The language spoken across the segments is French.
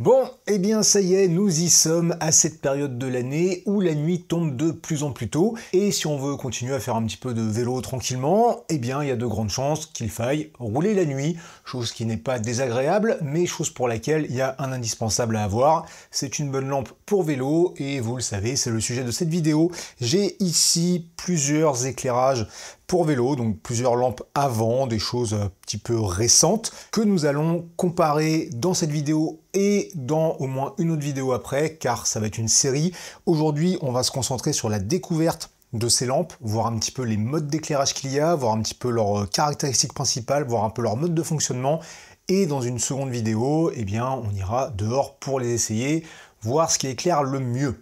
Bon, eh bien ça y est, nous y sommes à cette période de l'année où la nuit tombe de plus en plus tôt, et si on veut continuer à faire un petit peu de vélo tranquillement, eh bien il y a de grandes chances qu'il faille rouler la nuit, chose qui n'est pas désagréable, mais chose pour laquelle il y a un indispensable à avoir, c'est une bonne lampe pour vélo, et vous le savez, c'est le sujet de cette vidéo. J'ai ici plusieurs éclairages pour vélo, donc plusieurs lampes avant, des choses un petit peu récentes, que nous allons comparer dans cette vidéo et dans au moins une autre vidéo après, car ça va être une série. Aujourd'hui, on va se concentrer sur la découverte de ces lampes, voir un petit peu les modes d'éclairage qu'il y a, voir un petit peu leurs euh, caractéristiques principales, voir un peu leur mode de fonctionnement. Et dans une seconde vidéo, et eh bien, on ira dehors pour les essayer, voir ce qui éclaire le mieux.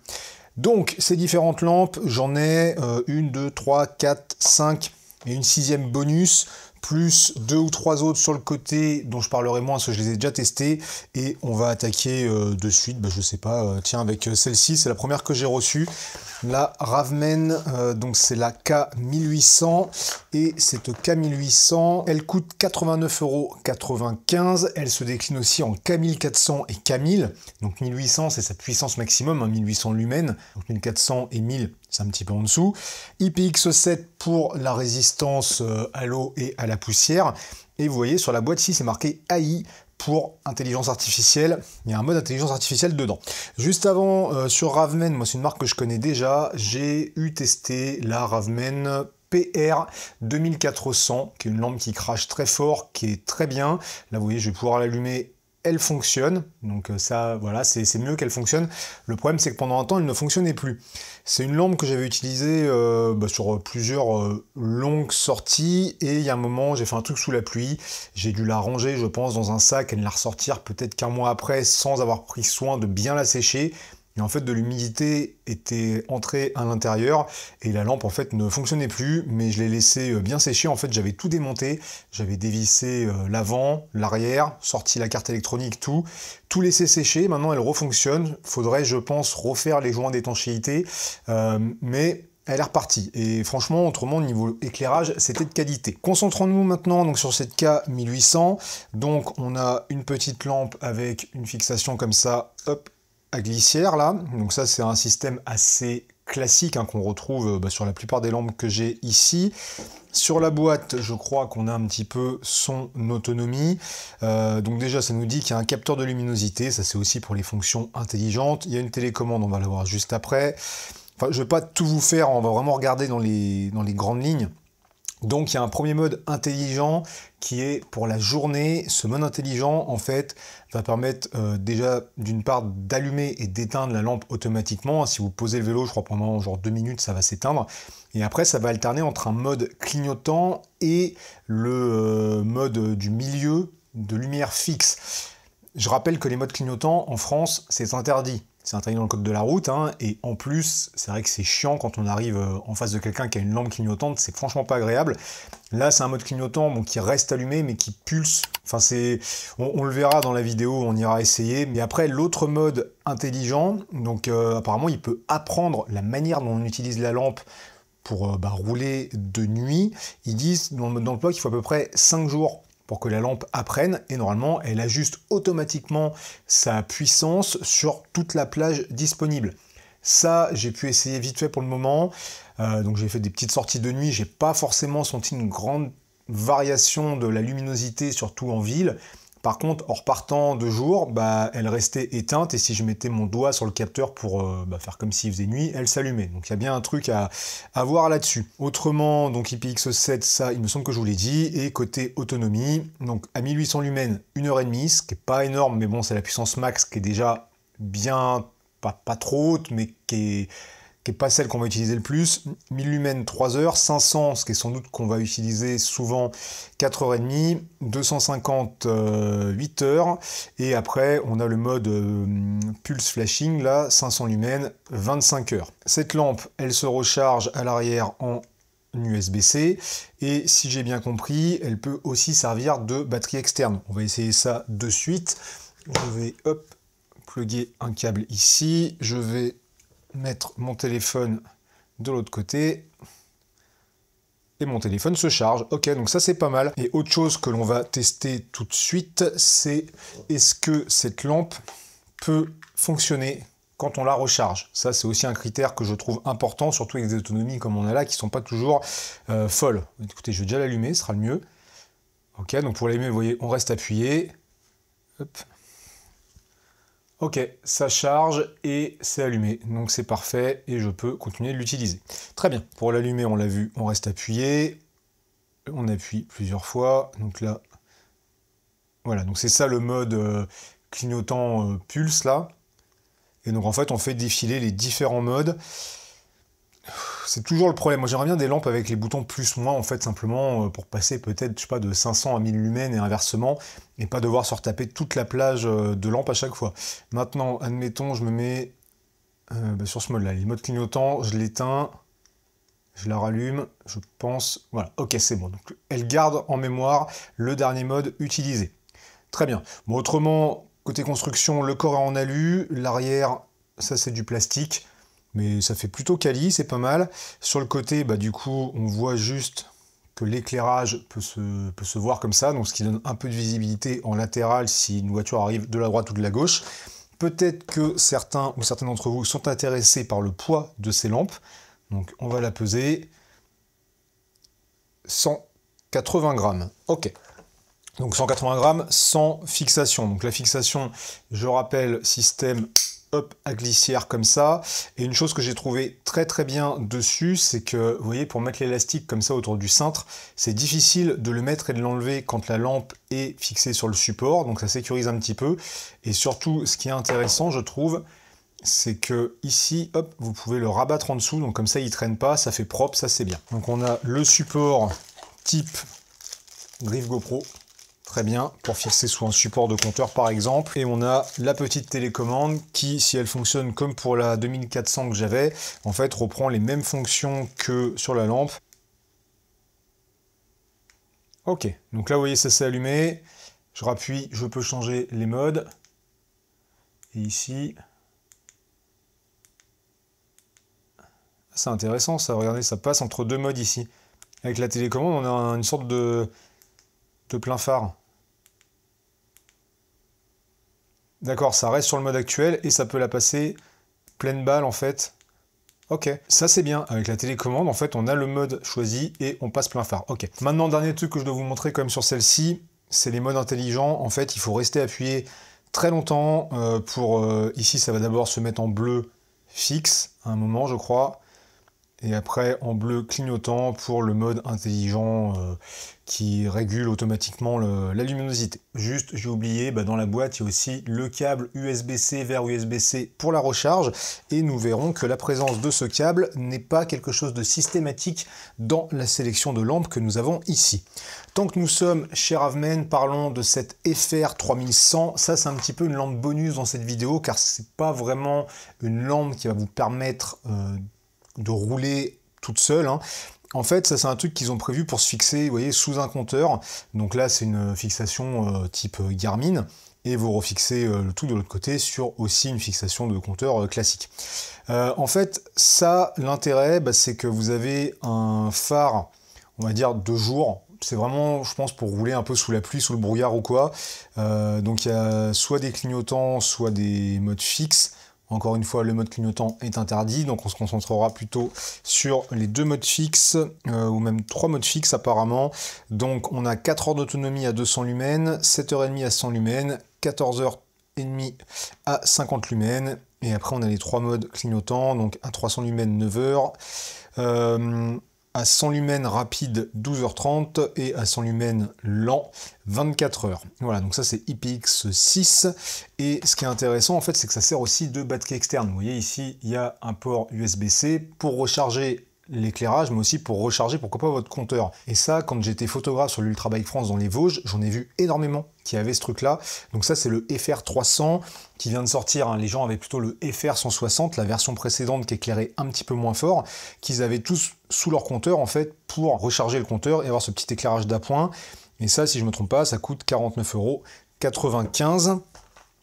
Donc, ces différentes lampes, j'en ai euh, une, deux, trois, quatre, cinq, une sixième bonus, plus deux ou trois autres sur le côté dont je parlerai moins parce que je les ai déjà testés et on va attaquer euh, de suite, bah, je sais pas, euh, tiens avec euh, celle-ci, c'est la première que j'ai reçue, la Ravmen donc c'est la K1800 et cette K1800, elle coûte 95 elle se décline aussi en K1400 et K1000, donc 1800 c'est sa puissance maximum, 1800 hein, lumens, donc 1400 et 1000 c'est un petit peu en dessous. IPX7 pour la résistance euh, à l'eau et à la poussière. Et vous voyez sur la boîte ici, c'est marqué AI pour intelligence artificielle. Il y a un mode intelligence artificielle dedans. Juste avant, euh, sur Ravmen, moi c'est une marque que je connais déjà, j'ai eu testé la Ravmen PR 2400, qui est une lampe qui crache très fort, qui est très bien. Là, vous voyez, je vais pouvoir l'allumer fonctionne. Donc euh, ça, voilà, c'est mieux qu'elle fonctionne. Le problème, c'est que pendant un temps, elle ne fonctionnait plus. C'est une lampe que j'avais utilisée euh, bah, sur euh, plusieurs longues sorties, et il y a un moment, j'ai fait un truc sous la pluie, j'ai dû la ranger, je pense, dans un sac et ne la ressortir peut-être qu'un mois après, sans avoir pris soin de bien la sécher en fait, de l'humidité était entrée à l'intérieur et la lampe en fait ne fonctionnait plus, mais je l'ai laissé euh, bien sécher. En fait, j'avais tout démonté, j'avais dévissé euh, l'avant, l'arrière, sorti la carte électronique, tout, tout laissé sécher. Maintenant, elle refonctionne. Faudrait, je pense, refaire les joints d'étanchéité, euh, mais elle est repartie. Et franchement, autrement, niveau éclairage, c'était de qualité. Concentrons-nous maintenant donc, sur cette K1800. Donc, on a une petite lampe avec une fixation comme ça, hop, à glissière là. Donc ça c'est un système assez classique hein, qu'on retrouve euh, bah, sur la plupart des lampes que j'ai ici. Sur la boîte, je crois qu'on a un petit peu son autonomie. Euh, donc déjà, ça nous dit qu'il y a un capteur de luminosité, ça c'est aussi pour les fonctions intelligentes. Il y a une télécommande, on va la voir juste après. Enfin, je ne vais pas tout vous faire, on va vraiment regarder dans les, dans les grandes lignes. Donc il y a un premier mode intelligent qui est pour la journée. Ce mode intelligent en fait va permettre euh, déjà d'une part d'allumer et d'éteindre la lampe automatiquement. Si vous posez le vélo, je crois pendant genre deux minutes, ça va s'éteindre. Et après ça va alterner entre un mode clignotant et le euh, mode du milieu de lumière fixe. Je rappelle que les modes clignotants en France, c'est interdit c'est dans le code de la route, hein, et en plus, c'est vrai que c'est chiant quand on arrive euh, en face de quelqu'un qui a une lampe clignotante, c'est franchement pas agréable. Là, c'est un mode clignotant qui reste allumé, mais qui pulse. Enfin, c'est, on, le verra dans la vidéo, on ira essayer. Mais après, l'autre mode intelligent, donc euh, apparemment, il peut apprendre la manière dont on utilise la lampe pour euh, bah, rouler de nuit, ils disent dans le mode d'emploi qu'il faut à peu près cinq jours pour que la lampe apprenne et normalement elle ajuste automatiquement sa puissance sur toute la plage disponible. Ça, j'ai pu essayer vite fait pour le moment. Euh, donc j'ai fait des petites sorties de nuit, j'ai pas forcément senti une grande variation de la luminosité, surtout en ville. Par contre, en repartant de jour, bah, elle restait éteinte et si je mettais mon doigt sur le capteur pour euh, bah, faire comme s'il faisait nuit, elle s'allumait. Donc il y a bien un truc à, voir là-dessus. Autrement, donc IPX7, ça, il me semble que je vous l'ai dit. Et côté autonomie, donc à 1800 lumens, 1h30, ce qui n'est pas énorme, mais bon, c'est la puissance max qui est déjà bien, pas, pas trop haute, mais qui est qui n'est pas celle qu'on va utiliser le plus. 1000 lumens 3 heures, 500, ce qui est sans doute qu'on va utiliser souvent 4h30, 250 8 heures, et après on a le mode euh, pulse flashing, là 500 lumens 25 heures. Cette lampe, elle se recharge à l'arrière en USB-C et si j'ai bien compris, elle peut aussi servir de batterie externe. On va essayer ça de suite. Je vais hop, plugger un câble ici, je vais mettre mon téléphone de l'autre côté et mon téléphone se charge. Ok, donc ça c'est pas mal. Et autre chose que l'on va tester tout de suite, c'est est-ce que cette lampe peut fonctionner quand on la recharge. Ça, c'est aussi un critère que je trouve important, surtout avec des autonomies comme on a là, qui sont pas toujours euh, folles. Écoutez, je vais déjà l'allumer, ce sera le mieux. Ok, donc pour l'allumer, vous voyez, on reste appuyé. Hop. Ok, ça charge et c'est allumé. Donc c'est parfait et je peux continuer de l'utiliser. Très bien. Pour l'allumer, on l'a vu, on reste appuyé. On appuie plusieurs fois. Donc là, voilà. Donc c'est ça le mode euh, clignotant euh, pulse là. Et donc en fait, on fait défiler les différents modes c'est toujours le problème. Moi, j'aimerais bien des lampes avec les boutons plus moins, en fait, simplement euh, pour passer peut-être, je pas, de 500 à 1000 lumens et inversement, et pas devoir se retaper toute la plage euh, de lampes à chaque fois. Maintenant, admettons, je me mets euh, bah, sur ce mode-là, les modes clignotants, je l'éteins, je la rallume, je pense, voilà, ok, c'est bon. Donc, elle garde en mémoire le dernier mode utilisé. Très bien. Bon, autrement, côté construction, le corps est en alu, l'arrière, ça c'est du plastique mais ça fait plutôt quali, c'est pas mal. Sur le côté, bah, du coup, on voit juste que l'éclairage peut se, voir comme ça, donc ce qui donne un peu de visibilité en latéral si une voiture arrive de la droite ou de la gauche. Peut-être que certains ou certaines d'entre vous sont intéressés par le poids de ces lampes. Donc on va la peser. 180 grammes. Ok. Donc 180 grammes sans fixation. Donc la fixation, je rappelle, système hop, à glissière comme ça. Et une chose que j'ai trouvé très très bien dessus, c'est que, vous voyez, pour mettre l'élastique comme ça autour du cintre, c'est difficile de le mettre et de l'enlever quand la lampe est fixée sur le support, donc ça sécurise un petit peu. Et surtout, ce qui est intéressant, je trouve, c'est que ici, hop, vous pouvez le rabattre en dessous, donc comme ça il traîne pas, ça fait propre, ça c'est bien. Donc on a le support type griffe GoPro Très bien, pour fixer sous un support de compteur par exemple. Et on a la petite télécommande qui, si elle fonctionne comme pour la 2400 que j'avais, en fait reprend les mêmes fonctions que sur la lampe. Ok, donc là vous voyez ça s'est allumé. Je rappuie, je peux changer les modes. Et ici... C'est intéressant ça, regardez, ça passe entre deux modes ici. Avec la télécommande, on a une sorte de, de plein phare. D'accord, ça reste sur le mode actuel et ça peut la passer pleine balle en fait. Ok, ça c'est bien. Avec la télécommande, en fait, on a le mode choisi et on passe plein phare. Ok. Maintenant, dernier truc que je dois vous montrer quand même sur celle-ci, c'est les modes intelligents. En fait, il faut rester appuyé très longtemps euh, pour... Euh, ici, ça va d'abord se mettre en bleu fixe à un moment, je crois et après en bleu clignotant pour le mode intelligent euh, qui régule automatiquement la luminosité. Juste, j'ai oublié, bah, dans la boîte, il y a aussi le câble USB-C vers USB-C pour la recharge, et nous verrons que la présence de ce câble n'est pas quelque chose de systématique dans la sélection de lampes que nous avons ici. Tant que nous sommes chez Ravmen, parlons de cette FR 3100. Ça, c'est un petit peu une lampe bonus dans cette vidéo, car c'est pas vraiment une lampe qui va vous permettre... Euh, de rouler toute seule. Hein. En fait, ça c'est un truc qu'ils ont prévu pour se fixer, vous voyez, sous un compteur. Donc là, c'est une fixation euh, type euh, Garmin. Et vous refixez euh, le tout de l'autre côté sur aussi une fixation de compteur classique. en fait, ça, l'intérêt, bah, c'est que vous avez un phare, on va dire, de jour. C'est vraiment, je pense, pour rouler un peu sous la pluie, sous le brouillard ou quoi. donc il y a soit des clignotants, soit des modes fixes. Encore une fois, le mode clignotant est interdit, donc on se concentrera plutôt sur les deux modes fixes, euh, ou même trois modes fixes apparemment. Donc on a 4 heures d'autonomie à 200 lumens, 7h30 à 100 lumens, 14h30 à 50 lumens, et après on a les trois modes clignotants, donc à 300 lumens 9h, euh, à 100 lumens rapide 12h30 et à 100 lumens lent 24h. Voilà, donc ça c'est IPX6 et ce qui est intéressant en fait c'est que ça sert aussi de batterie externe. Vous voyez ici il y a un port USB-C pour recharger l'éclairage, mais aussi pour recharger, pourquoi pas, votre compteur. Et ça, quand j'étais photographe sur l'Ultra Bike France dans les Vosges, j'en ai vu énormément qui avaient ce truc-là. Donc ça, c'est le FR300 qui vient de sortir. Hein. Les gens avaient plutôt le FR160, la version précédente qui éclairait un petit peu moins fort, qu'ils avaient tous sous leur compteur, en fait, pour recharger le compteur et avoir ce petit éclairage d'appoint. Et ça, si je me trompe pas, ça coûte 49 euros 95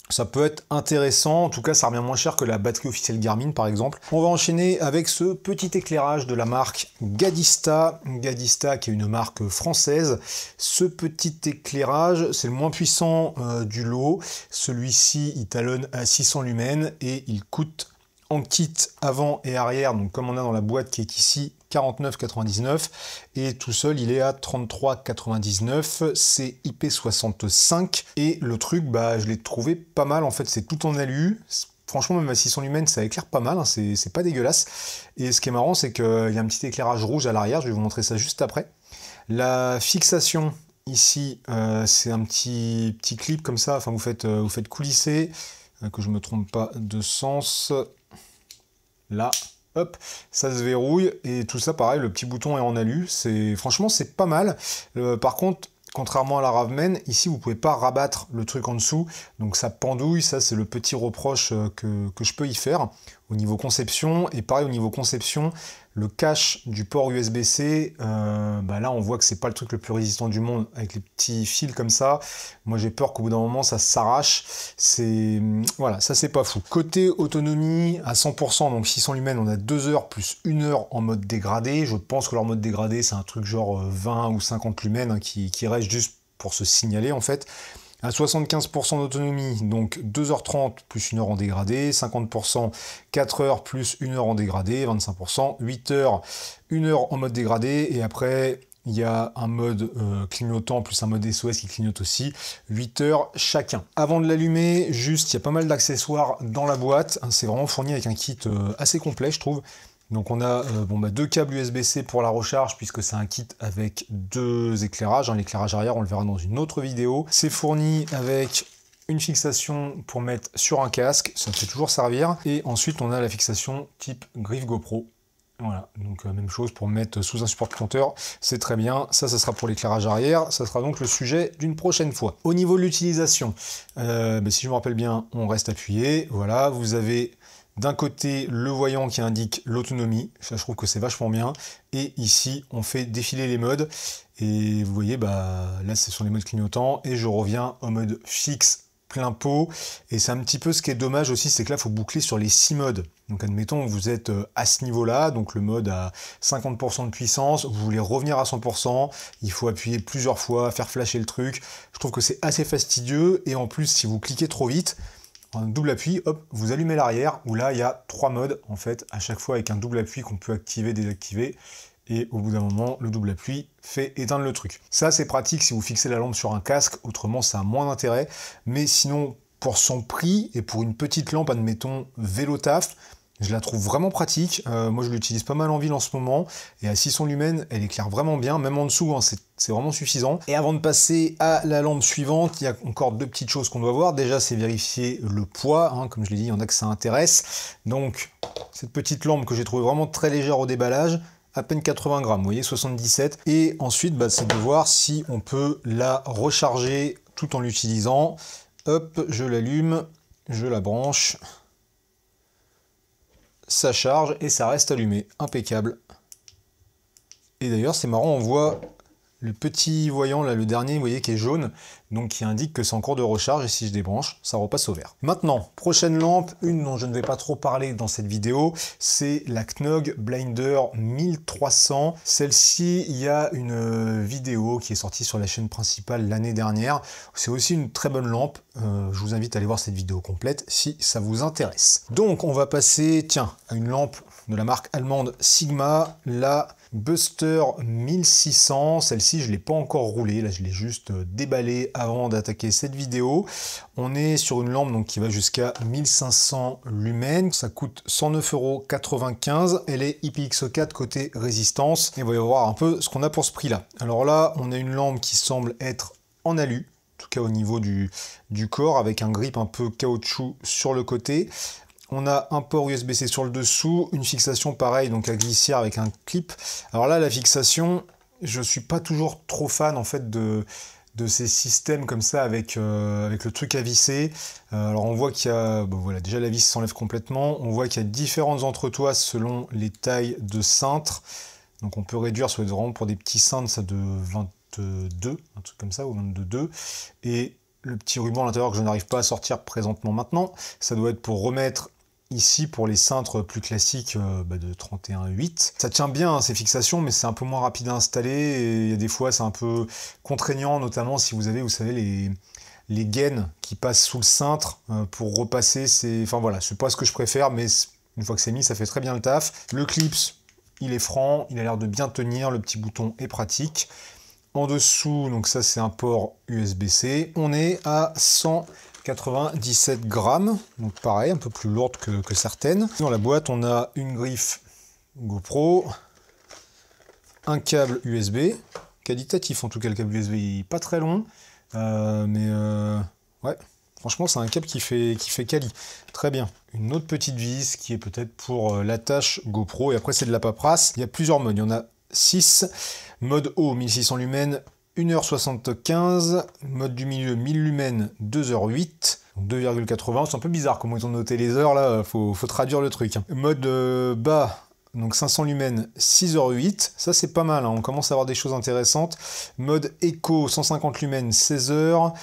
ça peut être intéressant, en tout cas ça revient moins cher que la batterie officielle Garmin par exemple. On va enchaîner avec ce petit éclairage de la marque Gadista, Gadista qui est une marque française. Ce petit éclairage, c'est le moins puissant euh, du lot. Celui-ci, il talonne à 600 lumens et il coûte en kit avant et arrière, donc comme on a dans la boîte qui est ici, 49,99 et tout seul il est à 33,99 c'est IP65 et le truc bah je l'ai trouvé pas mal en fait c'est tout en alu franchement même à 600 lumens ça éclaire pas mal hein, c'est pas dégueulasse et ce qui est marrant c'est qu'il y a un petit éclairage rouge à l'arrière je vais vous montrer ça juste après la fixation ici euh, c'est un petit petit clip comme ça enfin vous faites euh, vous faites coulisser euh, que je me trompe pas de sens là, hop, ça se verrouille, et tout ça pareil, le petit bouton est en alu, c'est franchement c'est pas mal. Euh, par contre, contrairement à la Ravmen, ici vous pouvez pas rabattre le truc en dessous, donc ça pendouille, ça c'est le petit reproche euh, que, que je peux y faire au niveau conception. Et pareil, au niveau conception, le cache du port USB-C, euh, bah là, on voit que c'est pas le truc le plus résistant du monde avec les petits fils comme ça. Moi, j'ai peur qu'au bout d'un moment, ça s'arrache. C'est mm, voilà, ça c'est pas fou. Côté autonomie à 100%, donc 600 lumens, on a deux heures plus une heure en mode dégradé. Je pense que leur mode dégradé, c'est un truc genre 20 euh, ou 50 lumens hein, qui, qui reste juste pour se signaler en fait à 75% d'autonomie, donc 2h30 plus 1h en dégradé, 50% 4h plus 1h en dégradé, 25% 8h, 1h en mode dégradé, et après il y a un mode euh, clignotant plus un mode SOS qui clignote aussi, 8 h chacun. Avant de l'allumer, juste, il y a pas mal d'accessoires dans la boîte, hein, c'est vraiment fourni avec un kit euh, assez complet je trouve, donc on a euh, bah, deux câbles USB-C pour la recharge puisque c'est un kit avec deux éclairages. Hein, l'éclairage arrière, on le verra dans une autre vidéo. C'est fourni avec une fixation pour mettre sur un casque, ça peut toujours servir. Et ensuite on a la fixation type griffe GoPro. Voilà, donc euh, même chose pour mettre sous un support compteur, c'est très bien. Ça, ça sera pour l'éclairage arrière, ça sera donc le sujet d'une prochaine fois. Au niveau de l'utilisation, euh, bah, si je me rappelle bien, on reste appuyé. Voilà, vous avez d'un côté, le voyant qui indique l'autonomie, ça je trouve que c'est vachement bien. Et ici, on fait défiler les modes. Et vous voyez, bah, là, ce sont les modes clignotants. Et je reviens au mode fixe plein pot. Et c'est un petit peu ce qui est dommage aussi, c'est que là, il faut boucler sur les 6 modes. Donc admettons, vous êtes euh, à ce niveau-là, donc le mode à 50% de puissance, vous voulez revenir à 100%, il faut appuyer plusieurs fois, faire flasher le truc. Je trouve que c'est assez fastidieux, et en plus, si vous cliquez trop vite, double appui, hop, vous allumez l'arrière, où là, il y a trois modes, en fait, à chaque fois avec un double appui qu'on peut activer, désactiver, et au bout d'un moment, le double appui fait éteindre le truc. Ça, c'est pratique si vous fixez la lampe sur un casque, autrement, ça a moins d'intérêt, mais sinon, pour son prix et pour une petite lampe, admettons, vélo taf, je la trouve vraiment pratique. Euh, moi, je l'utilise pas mal en ville en ce moment. Et à 600 lumens, elle éclaire vraiment bien, même en dessous, hein. c'est vraiment suffisant. Et avant de passer à la lampe suivante, il y a encore deux petites choses qu'on doit voir. Déjà, c'est vérifier le poids. Hein. comme je l'ai dit, il y en a que ça intéresse. Donc, cette petite lampe que j'ai trouvée vraiment très légère au déballage, à peine 80 grammes, vous voyez, 77. Et ensuite, bah, c'est de voir si on peut la recharger tout en l'utilisant. Hop, je l'allume, je la branche ça charge et ça reste allumé, impeccable. Et d'ailleurs c'est marrant, on voit le petit voyant, là, le dernier, vous voyez, qui est jaune, donc qui indique que c'est en cours de recharge, et si je débranche, ça repasse au vert. Maintenant, prochaine lampe, une dont je ne vais pas trop parler dans cette vidéo, c'est la Knog Blinder 1300. Celle-ci, il y a une euh, vidéo qui est sortie sur la chaîne principale l'année dernière. C'est aussi une très bonne lampe, euh, je vous invite à aller voir cette vidéo complète si ça vous intéresse. Donc, on va passer, tiens, à une lampe de la marque allemande Sigma, la Buster 1600, celle-ci je ne l'ai pas encore roulée, là je l'ai juste euh, déballé avant d'attaquer cette vidéo. On est sur une lampe donc, qui va jusqu'à 1500 lumens, ça coûte 109,95€, elle est IPX4 côté résistance, et on va voir un peu ce qu'on a pour ce prix là. Alors là on a une lampe qui semble être en alu, en tout cas au niveau du, du corps, avec un grip un peu caoutchouc sur le côté. On a un port USB-C sur le dessous, une fixation pareil, donc à glissière avec un clip. Alors là, la fixation, je ne suis pas toujours trop fan en fait de, de ces systèmes comme ça avec, euh, avec le truc à visser. Euh, alors on voit qu'il y a, voilà, déjà la vis s'enlève complètement. On voit qu'il y a différentes entretoises selon les tailles de cintres. Donc on peut réduire, soit vraiment pour des petits cintres, ça de 22, un truc comme ça, ou 22. Et le petit ruban à l'intérieur que je n'arrive pas à sortir présentement maintenant. Ça doit être pour remettre Ici, pour les cintres plus classiques euh, bah, de 31.8, ça tient bien hein, ces fixations, mais c'est un peu moins rapide à installer. Et il y a des fois, c'est un peu contraignant, notamment si vous avez, vous savez, les, les gaines qui passent sous le cintre euh, pour repasser. Ces... Enfin voilà, c'est pas ce que je préfère, mais une fois que c'est mis, ça fait très bien le taf. Le clips, il est franc, il a l'air de bien tenir, le petit bouton est pratique. En dessous, donc ça c'est un port USB-C, on est à 100 97 grammes, donc pareil, un peu plus lourde que, certaines. Dans la boîte, on a une griffe GoPro, un câble USB, qualitatif en tout cas, le câble USB pas très long, euh, mais euh, ouais, franchement c'est un câble qui fait, qui fait quali, très bien. Une autre petite vis qui est peut-être pour euh, l'attache GoPro, et après c'est de la paperasse, il y a plusieurs modes, il y en a 6, mode haut 1600 lumens, 1h75, mode du milieu 1000 lumens 2h08. 2,80, c'est un peu bizarre comment ils ont noté les heures là, faut, faut traduire le truc. Hein. Mode euh, bas, donc 500 lumens 6h08, ça c'est pas mal, hein. on commence à avoir des choses intéressantes. Mode écho, 150 lumens 16h,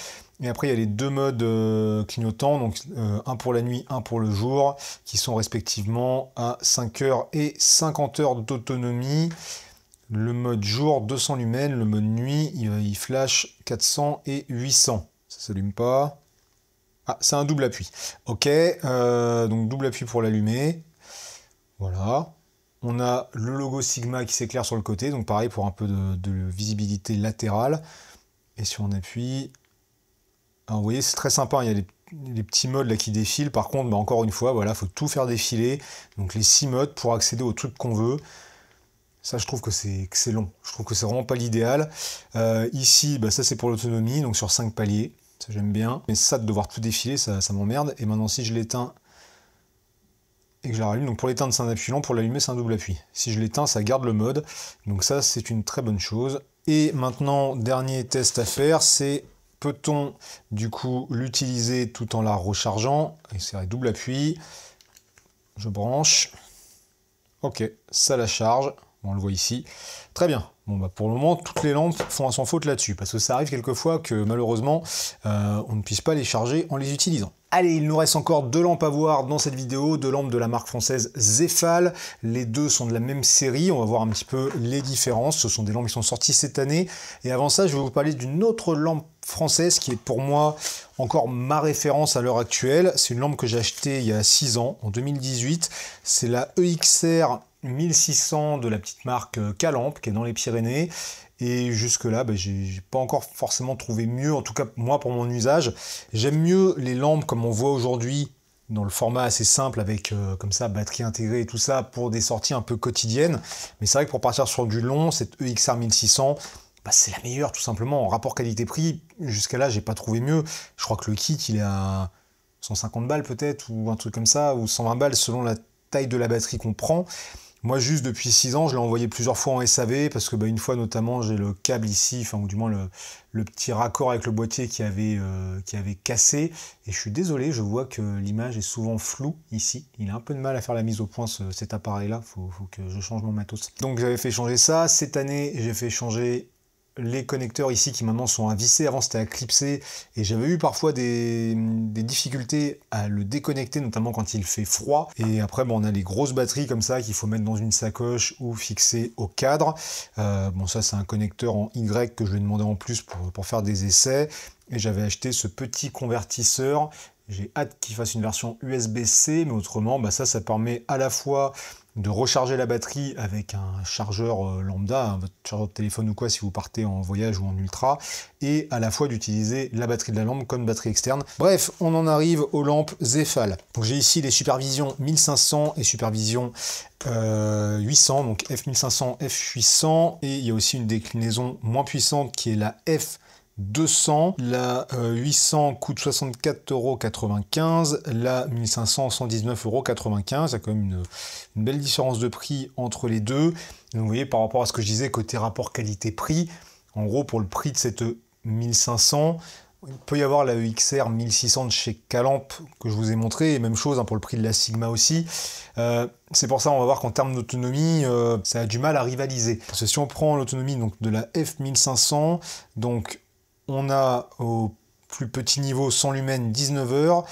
et après, il y a les deux modes euh, clignotants, donc euh, un pour la nuit, un pour le jour, qui sont respectivement à 5 h et 50 h d'autonomie. Le mode jour 200 lumens, le mode nuit, il euh, flash 400 et 800. Ça s'allume pas. Ah, c'est un double appui. Ok, euh, donc double appui pour l'allumer. Voilà. On a le logo Sigma qui s'éclaire sur le côté, donc pareil pour un peu de, visibilité latérale. Et si on appuie... Alors ah, vous voyez, c'est très sympa, hein. il y a les, petits modes là qui défilent. Par contre, bah, encore une fois, voilà, faut tout faire défiler. Donc les six modes pour accéder au truc qu'on veut. Ça, je trouve que c'est long. Je trouve que c'est vraiment pas l'idéal. Euh, ici, bah, ça c'est pour l'autonomie, donc sur 5 paliers. Ça, j'aime bien. Mais ça, de devoir tout défiler, ça, m'emmerde. Et maintenant, si je l'éteins et que je la rallume, donc pour l'éteindre, c'est un appui long, pour l'allumer, c'est un double appui. Si je l'éteins, ça garde le mode. Donc ça, c'est une très bonne chose. Et maintenant, dernier test à faire, c'est peut-on du coup l'utiliser tout en la rechargeant Et c'est double appui. Je branche. Ok, ça la charge on le voit ici. Très bien. Bon, bah pour le moment, toutes les lampes font à son faute là-dessus, parce que ça arrive quelquefois que malheureusement, euh, on ne puisse pas les charger en les utilisant. Allez, il nous reste encore deux lampes à voir dans cette vidéo, deux lampes de la marque française Zephal. Les deux sont de la même série, on va voir un petit peu les différences. Ce sont des lampes qui sont sorties cette année. Et avant ça, je vais vous parler d'une autre lampe française qui est pour moi encore ma référence à l'heure actuelle. C'est une lampe que j'ai achetée il y a 6 ans, en 2018. C'est la EXR 1600 de la petite marque euh, Calampe qui est dans les Pyrénées. Et jusque-là, bah, j'ai pas encore forcément trouvé mieux, en tout cas moi pour mon usage. J'aime mieux les lampes comme on voit aujourd'hui dans le format assez simple avec euh, comme ça batterie intégrée et tout ça pour des sorties un peu quotidiennes. Mais c'est vrai que pour partir sur du long, cette EXR 1600, bah, c'est la meilleure tout simplement en rapport qualité-prix. Jusqu'à là, j'ai pas trouvé mieux. Je crois que le kit, il est à 150 balles peut-être ou un truc comme ça ou 120 balles selon la taille de la batterie qu'on prend. Moi, juste depuis 6 ans, je l'ai envoyé plusieurs fois en SAV parce que, bah, une fois notamment, j'ai le câble ici, enfin, ou du moins le, petit raccord avec le boîtier qui avait, euh, qui avait cassé. Et je suis désolé, je vois que l'image est souvent floue ici. Il a un peu de mal à faire la mise au point cet appareil-là. Faut, faut que je change mon matos. Donc, j'avais fait changer ça. Cette année, j'ai fait changer les connecteurs ici qui maintenant sont à visser, avant c'était à clipser, et j'avais eu parfois des, difficultés à le déconnecter, notamment quand il fait froid, et après bon, on a les grosses batteries comme ça qu'il faut mettre dans une sacoche ou fixer au cadre, euh, bon ça c'est un connecteur en Y que je vais demander en plus pour, faire des essais, et j'avais acheté ce petit convertisseur j'ai hâte qu'il fasse une version USB-C, mais autrement, bah ça, ça permet à la fois de recharger la batterie avec un chargeur euh, lambda, votre chargeur de téléphone ou quoi si vous partez en voyage ou en ultra, et à la fois d'utiliser la batterie de la lampe comme batterie externe. Bref, on en arrive aux lampes Zephal. Donc j'ai ici les supervisions 1500 et supervision 800, euh, donc F1500, F800, et il y a aussi une déclinaison moins puissante qui est la F 200, la 800 euh, coûte 64,95€, la 1500 119,95€, il y a quand même une, belle différence de prix entre les deux. vous voyez par rapport à ce que je disais côté rapport qualité-prix, en gros pour le prix de cette 1500, il peut y avoir la EXR 1600 de chez Calamp que je vous ai montré, et même chose hein, pour le prix de la Sigma aussi. Euh, c'est pour ça on va voir qu'en termes d'autonomie, euh, ça a du mal à rivaliser. Parce que si on prend l'autonomie donc de la F1500, donc on a au plus petit niveau, 100 lumens 19h.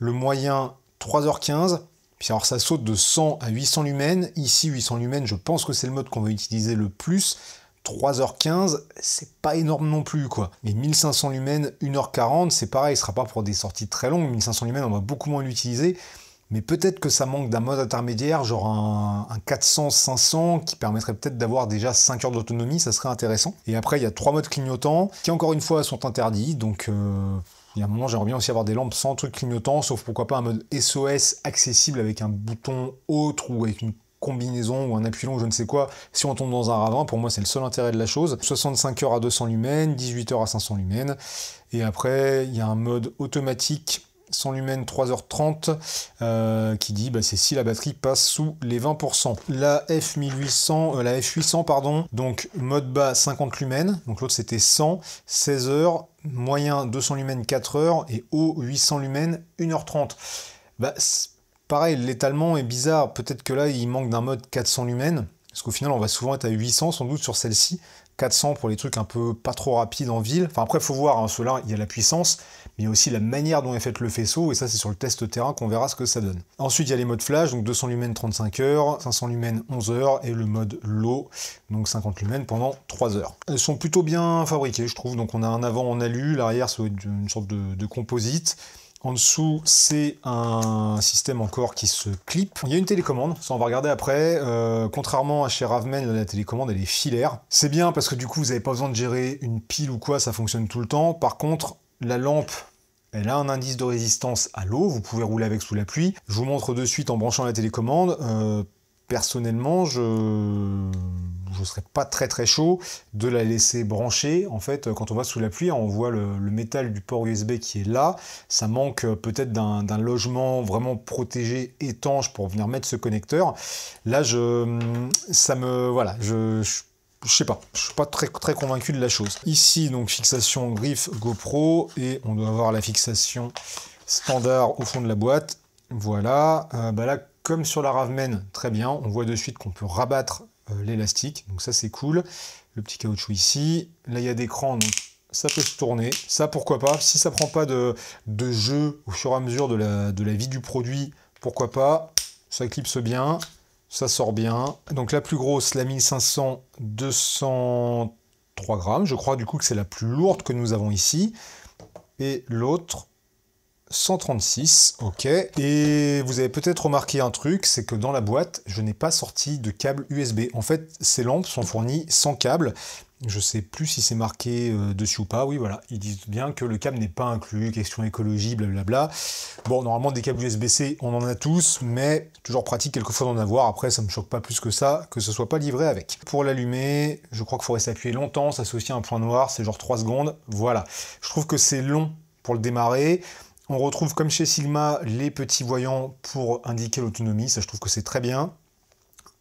Le moyen, 3h15. Puis alors ça saute de 100 à 800 lumens. Ici, 800 lumens, je pense que c'est le mode qu'on va utiliser le plus. 3h15, c'est pas énorme non plus quoi. Mais 1500 lumens, 1h40, c'est pareil, ce sera pas pour des sorties très longues. 1500 lumens, on va beaucoup moins l'utiliser mais peut-être que ça manque d'un mode intermédiaire, genre un, 400-500 qui permettrait peut-être d'avoir déjà 5 heures d'autonomie, ça serait intéressant. Et après, il y a trois modes clignotants qui, encore une fois, sont interdits, donc... Euh, il y a un moment, j'aimerais bien aussi avoir des lampes sans truc clignotant, sauf pourquoi pas un mode SOS accessible avec un bouton autre ou avec une combinaison ou un appui long, je ne sais quoi, si on tombe dans un ravin, pour moi c'est le seul intérêt de la chose. 65 heures à 200 lumens, 18 heures à 500 lumens, et après il y a un mode automatique 100 Lumen 3h30 qui dit bah, c'est si la batterie passe sous les 20%. La F1800, euh, la F800 pardon, donc mode bas 50 lumens, donc l'autre c'était 100, 16 h moyen 200 lumens 4 h et haut 800 lumens 1h30. Bah, pareil, l'étalement est bizarre, peut-être que là il manque d'un mode 400 lumens. Parce qu'au final, on va souvent être à 800 sans doute sur celle-ci, 400 pour les trucs un peu pas trop rapides en ville. Enfin après, faut voir, hein, il y a la puissance il y a aussi la manière dont est fait le faisceau, et ça c'est sur le test terrain qu'on verra ce que ça donne. Ensuite il y a les modes flash, donc 200 lumens 35 heures, 500 lumens 11 heures, et le mode low, donc 50 lumens pendant 3 heures. Elles sont plutôt bien fabriquées je trouve, donc on a un avant en alu, l'arrière c'est une sorte de, composite, en dessous, c'est un système encore qui se clip. Il y a une télécommande, ça on va regarder après. Euh, contrairement à chez Ravmen, la télécommande elle est filaire. C'est bien parce que du coup vous n'avez pas besoin de gérer une pile ou quoi, ça fonctionne tout le temps. Par contre, la lampe elle a un indice de résistance à l'eau, vous pouvez rouler avec sous la pluie. Je vous montre de suite en branchant la télécommande. Euh, personnellement, je ne serais pas très très chaud de la laisser brancher. En fait, quand on va sous la pluie, on voit le, métal du port USB qui est là. Ça manque euh, peut-être d'un logement vraiment protégé, étanche pour venir mettre ce connecteur. Là, je, ça me, voilà, je je sais pas, je suis pas très, très convaincu de la chose. Ici, donc fixation griffe GoPro, et on doit avoir la fixation standard au fond de la boîte. Voilà, euh, bah là, comme sur la RavMen, très bien, on voit de suite qu'on peut rabattre euh, l'élastique, donc ça c'est cool. Le petit caoutchouc ici, là il y a des crans, donc ça peut se tourner. Ça, pourquoi pas, si ça prend pas de, de jeu au fur et à mesure de la, de la vie du produit, pourquoi pas, ça clipse bien. Ça sort bien. Donc la plus grosse, la 1500, 203 grammes. Je crois du coup que c'est la plus lourde que nous avons ici. Et l'autre, 136, ok. Et vous avez peut-être remarqué un truc, c'est que dans la boîte, je n'ai pas sorti de câble USB. En fait, ces lampes sont fournies sans câble je sais plus si c'est marqué euh, dessus ou pas. Oui, voilà, ils disent bien que le câble n'est pas inclus, question écologie, blablabla. Bon, normalement, des câbles USB-C, on en a tous, mais toujours pratique quelquefois d'en avoir. Après, ça me choque pas plus que ça, que ce soit pas livré avec. Pour l'allumer, je crois qu'il faudrait s'appuyer longtemps, s'associer à un point noir, c'est genre 3 secondes. Voilà. Je trouve que c'est long pour le démarrer. On retrouve comme chez Sigma les petits voyants pour indiquer l'autonomie, ça je trouve que c'est très bien.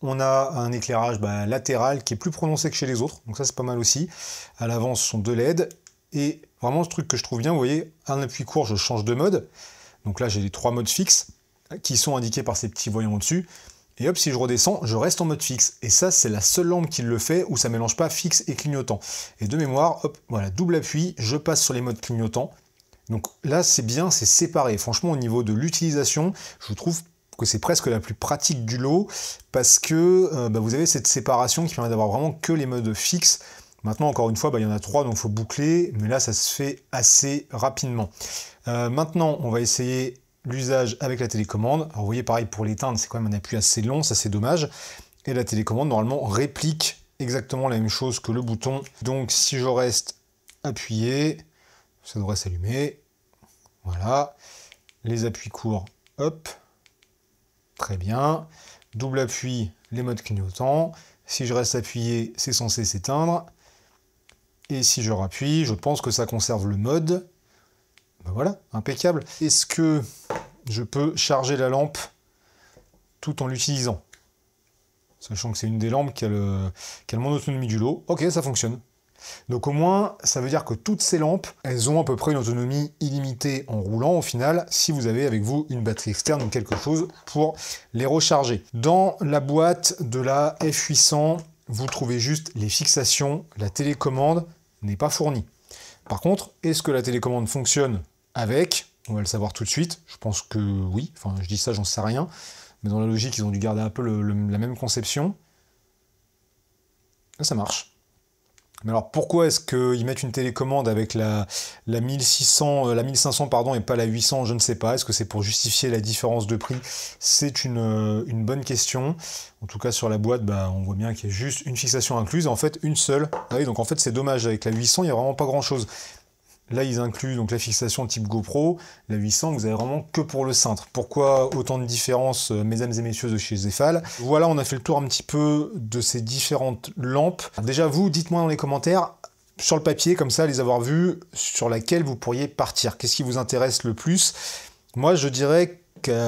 On a un éclairage bah, latéral qui est plus prononcé que chez les autres, donc ça c'est pas mal aussi. À l'avant, sont deux LED. Et vraiment, ce truc que je trouve bien, vous voyez, un appui court, je change de mode. Donc là, j'ai les trois modes fixes qui sont indiqués par ces petits voyants au-dessus. Et hop, si je redescends, je reste en mode fixe. Et ça, c'est la seule lampe qui le fait où ça mélange pas fixe et clignotant. Et de mémoire, hop, voilà, double appui, je passe sur les modes clignotants. Donc là, c'est bien, c'est séparé. Franchement, au niveau de l'utilisation, je trouve que c'est presque la plus pratique du lot parce que euh, bah, vous avez cette séparation qui permet d'avoir vraiment que les modes fixes. Maintenant, encore une fois, bah, il y en a trois, donc il faut boucler, mais là, ça se fait assez rapidement. Euh, maintenant, on va essayer l'usage avec la télécommande. Alors, vous voyez, pareil, pour l'éteindre, c'est quand même un appui assez long, ça c'est dommage. Et la télécommande, normalement, réplique exactement la même chose que le bouton. Donc, si je reste appuyé, ça devrait s'allumer. Voilà. Les appuis courts, hop, Très bien. Double appui, les modes clignotants. Si je reste appuyé, c'est censé s'éteindre. Et si je rappuie, je pense que ça conserve le mode. Ben voilà, impeccable. Est-ce que je peux charger la lampe tout en l'utilisant Sachant que c'est une des lampes qui a, le, qui a le d'autonomie du lot. Ok, ça fonctionne. Donc au moins, ça veut dire que toutes ces lampes, elles ont à peu près une autonomie illimitée en roulant au final, si vous avez avec vous une batterie externe ou quelque chose pour les recharger. Dans la boîte de la F800, vous trouvez juste les fixations, la télécommande n'est pas fournie. Par contre, est-ce que la télécommande fonctionne avec On va le savoir tout de suite, je pense que oui, enfin je dis ça, j'en sais rien, mais dans la logique, ils ont dû garder un peu la même conception. Ça marche. Mais alors pourquoi est-ce qu'ils mettent une télécommande avec la, la, 1600, euh, la 1500 pardon, et pas la 800 Je ne sais pas. Est-ce que c'est pour justifier la différence de prix C'est euh, une, bonne question. En tout cas sur la boîte, bah, on voit bien qu'il y a juste une fixation incluse, et en fait une seule. Ah donc en fait c'est dommage, avec la 800 il n'y a vraiment pas grand-chose. Là, ils incluent donc la fixation type GoPro, la 800, vous avez vraiment que pour le cintre. Pourquoi autant de différences, euh, mesdames et messieurs de chez Zephal Voilà, on a fait le tour un petit peu de ces différentes lampes. Déjà, vous, dites-moi dans les commentaires, sur le papier, comme ça, les avoir vues, sur laquelle vous pourriez partir. Qu'est-ce qui vous intéresse le plus Moi, je dirais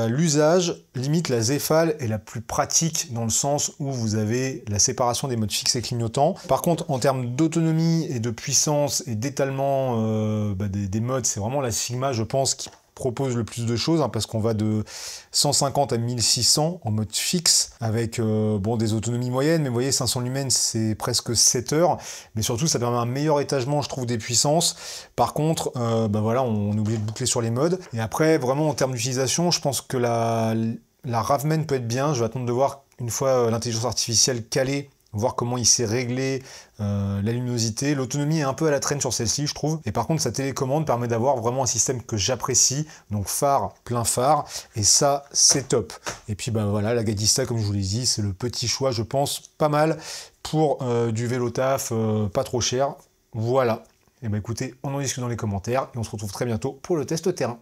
l'usage, limite la Zéphale est la plus pratique dans le sens où vous avez la séparation des modes fixes et clignotants. Par contre, en termes d'autonomie et de puissance et d'étalement euh, bah, des, des modes, c'est vraiment la Sigma, je pense, qui propose le plus de choses, hein, parce qu'on va de 150 à 1600 en mode fixe, avec euh, bon, des autonomies moyennes, mais vous voyez, 500 lumens, c'est presque 7 heures, mais surtout, ça permet un meilleur étagement, je trouve, des puissances. Par contre, ben voilà, on, oublie de boucler sur les modes. Et après, vraiment, en termes d'utilisation, je pense que la, la peut être bien, je vais attendre de voir une fois euh, l'intelligence artificielle calée voir comment il s'est réglé euh, la luminosité. L'autonomie est un peu à la traîne sur celle-ci, je trouve. Et par contre, sa télécommande permet d'avoir vraiment un système que j'apprécie, donc phare, plein phare, et ça, c'est top. Et puis, ben voilà, la Gadista, comme je vous l'ai dit, c'est le petit choix, je pense, pas mal pour euh, du vélo taf, euh, pas trop cher. Voilà. Et ben écoutez, on en discute dans les commentaires, et on se retrouve très bientôt pour le test terrain.